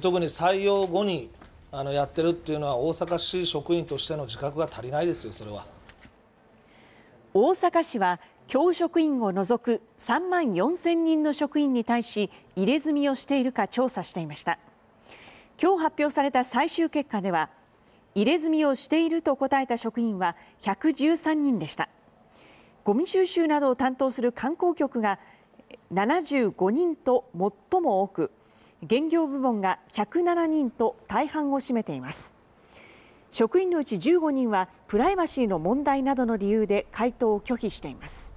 特に採用後にあのやってるっていうのは大阪市職員としての自覚が足りないですよそれは大阪市は教職員を除く3万4000人の職員に対し入れ墨をしているか調査していました今日発表された最終結果では入れ墨をしていると答えた職員は113人でしたゴミ収集などを担当する観光局が75人と最も多く現業部門が107人と大半を占めています職員のうち15人はプライバシーの問題などの理由で回答を拒否しています